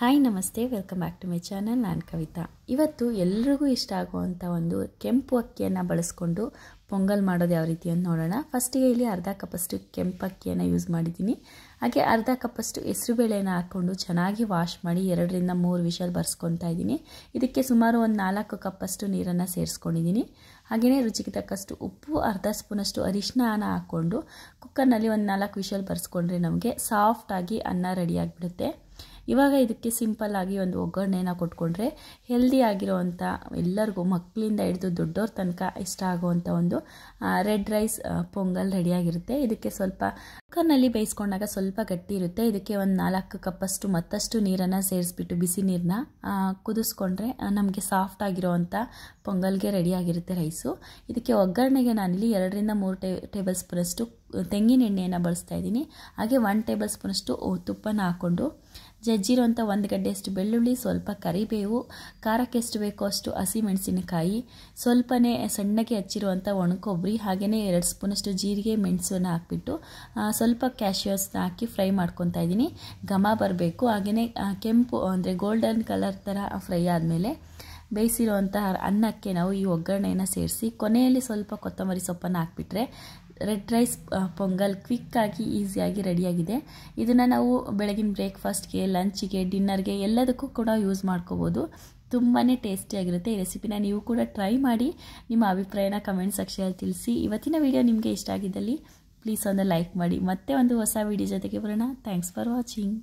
hi ನಮಸ್ತೆ welcome back to my channel ನಾನು ಕವಿತಾ ಇವತ್ತು ಎಲ್ರಿಗೂ ಇಷ್ಟ ಆಗುವಂಥ ಒಂದು ಕೆಂಪು ಅಕ್ಕಿಯನ್ನು ಬಳಸ್ಕೊಂಡು ಪೊಂಗಲ್ ಮಾಡೋದು ಯಾವ ರೀತಿ ಅಂತ ನೋಡೋಣ ಫಸ್ಟಿಗೆ ಇಲ್ಲಿ ಅರ್ಧ ಕಪ್ಪಷ್ಟು ಕೆಂಪು ಅಕ್ಕಿಯನ್ನು ಯೂಸ್ ಮಾಡಿದ್ದೀನಿ ಹಾಗೆ ಅರ್ಧ ಕಪ್ಪಷ್ಟು ಹೆಸರುಬೇಳೆನ ಹಾಕ್ಕೊಂಡು ಚೆನ್ನಾಗಿ ವಾಶ್ ಮಾಡಿ ಎರಡರಿಂದ ಮೂರು ವಿಷಲ್ ಬರ್ಸ್ಕೊತಾ ಇದ್ದೀನಿ ಇದಕ್ಕೆ ಸುಮಾರು ಒಂದು ನಾಲ್ಕು ಕಪ್ಪಷ್ಟು ನೀರನ್ನು ಸೇರಿಸ್ಕೊಂಡಿದ್ದೀನಿ ಹಾಗೆಯೇ ರುಚಿಗೆ ತಕ್ಕಷ್ಟು ಉಪ್ಪು ಅರ್ಧ ಸ್ಪೂನಷ್ಟು ಅರಿಶಿನ ಹಾಕ್ಕೊಂಡು ಕುಕ್ಕರ್ನಲ್ಲಿ ಒಂದು ನಾಲ್ಕು ವಿಷಲ್ ಬರ್ಸ್ಕೊಂಡ್ರೆ ನಮಗೆ ಸಾಫ್ಟಾಗಿ ಅನ್ನ ರೆಡಿಯಾಗಿಬಿಡುತ್ತೆ ಇವಾಗ ಇದಕ್ಕೆ ಸಿಂಪಲ್ ಆಗಿ ಒಂದು ಒಗ್ಗರಣೆನ ಕೊಟ್ಕೊಂಡ್ರೆ ಹೆಲ್ದಿ ಆಗಿರೋವಂಥ ಎಲ್ಲರಿಗೂ ಮಕ್ಕಳಿಂದ ಹಿಡಿದು ದೊಡ್ಡವ್ರ ತನಕ ಇಷ್ಟ ಆಗುವಂಥ ಒಂದು ರೆಡ್ ರೈಸ್ ಪೊಂಗಲ್ ರೆಡಿಯಾಗಿರುತ್ತೆ ಇದಕ್ಕೆ ಸ್ವಲ್ಪ ಕುಕ್ಕರ್ನಲ್ಲಿ ಬೇಯಿಸ್ಕೊಂಡಾಗ ಸ್ವಲ್ಪ ಗಟ್ಟಿ ಇರುತ್ತೆ ಇದಕ್ಕೆ ಒಂದು ನಾಲ್ಕು ಕಪ್ಪಷ್ಟು ಮತ್ತಷ್ಟು ನೀರನ್ನು ಸೇರಿಸ್ಬಿಟ್ಟು ಬಿಸಿ ನೀರನ್ನ ಕುದಿಸ್ಕೊಂಡ್ರೆ ನಮಗೆ ಸಾಫ್ಟ್ ಆಗಿರೋವಂಥ ಪೊಂಗಲ್ಗೆ ರೆಡಿಯಾಗಿರುತ್ತೆ ರೈಸು ಇದಕ್ಕೆ ಒಗ್ಗರಣೆಗೆ ನಾನಿಲ್ಲಿ ಎರಡರಿಂದ ಮೂರು ಟೇ ಟೇಬಲ್ ಸ್ಪೂನಷ್ಟು ತೆಂಗಿನ ಎಣ್ಣೆಯನ್ನು ಬಳಸ್ತಾ ಇದ್ದೀನಿ ಹಾಗೆ ಒನ್ ಟೇಬಲ್ ಸ್ಪೂನಷ್ಟು ತುಪ್ಪನ ಹಾಕ್ಕೊಂಡು ಜಜ್ಜಿರೋಂಥ ಒಂದು ಗಡ್ಡೆಯಷ್ಟು ಬೆಳ್ಳುಳ್ಳಿ ಸ್ವಲ್ಪ ಕರಿಬೇವು ಖಾರಕ್ಕೆ ಎಷ್ಟು ಬೇಕೋ ಅಷ್ಟು ಹಸಿಮೆಣಸಿನಕಾಯಿ ಸ್ವಲ್ಪನೇ ಸಣ್ಣಗೆ ಹಚ್ಚಿರುವಂಥ ಒಣಕೊಬ್ಬರಿ ಹಾಗೆಯೇ ಎರಡು ಸ್ಪೂನಷ್ಟು ಜೀರಿಗೆ ಮೆಣಸನ್ನು ಹಾಕ್ಬಿಟ್ಟು ಸ್ವಲ್ಪ ಕ್ಯಾಶಿಯರ್ಸ್ನ ಹಾಕಿ ಫ್ರೈ ಮಾಡ್ಕೊತಾ ಇದ್ದೀನಿ ಘಮ ಬರಬೇಕು ಹಾಗೆಯೇ ಕೆಂಪು ಅಂದರೆ ಗೋಲ್ಡನ್ ಕಲರ್ ಥರ ಫ್ರೈ ಆದಮೇಲೆ ಬೇಯಿಸಿರುವಂಥ ಅನ್ನಕ್ಕೆ ನಾವು ಈ ಒಗ್ಗರಣೆಯನ್ನು ಸೇರಿಸಿ ಕೊನೆಯಲ್ಲಿ ಸ್ವಲ್ಪ ಕೊತ್ತಂಬರಿ ಸೊಪ್ಪನ್ನು ಹಾಕ್ಬಿಟ್ರೆ ರೆಡ್ ರೈಸ್ ಪೊಂಗಲ್ ಕ್ವಿಕ್ಕಾಗಿ ಈಸಿಯಾಗಿ ರೆಡಿಯಾಗಿದೆ ಇದನ್ನು ನಾವು ಬೆಳಗಿನ ಬ್ರೇಕ್ಫಾಸ್ಟ್ಗೆ ಲಂಚಿಗೆ ಡಿನ್ನರ್ಗೆ ಎಲ್ಲದಕ್ಕೂ ಕೂಡ ಯೂಸ್ ಮಾಡ್ಕೋಬೋದು ತುಂಬಾ ಟೇಸ್ಟಿಯಾಗಿರುತ್ತೆ ಈ ರೆಸಿಪಿನ ನೀವು ಕೂಡ ಟ್ರೈ ಮಾಡಿ ನಿಮ್ಮ ಅಭಿಪ್ರಾಯನ ಕಮೆಂಟ್ ಸೆಕ್ಷನಲ್ಲಿ ತಿಳಿಸಿ ಇವತ್ತಿನ ವಿಡಿಯೋ ನಿಮಗೆ ಇಷ್ಟ ಆಗಿದ್ದಲ್ಲಿ ಪ್ಲೀಸ್ ಒಂದು ಲೈಕ್ ಮಾಡಿ ಮತ್ತೆ ಒಂದು ಹೊಸ ವಿಡಿಯೋ ಜೊತೆಗೆ ಬರೋಣ ಥ್ಯಾಂಕ್ಸ್ ಫಾರ್ ವಾಚಿಂಗ್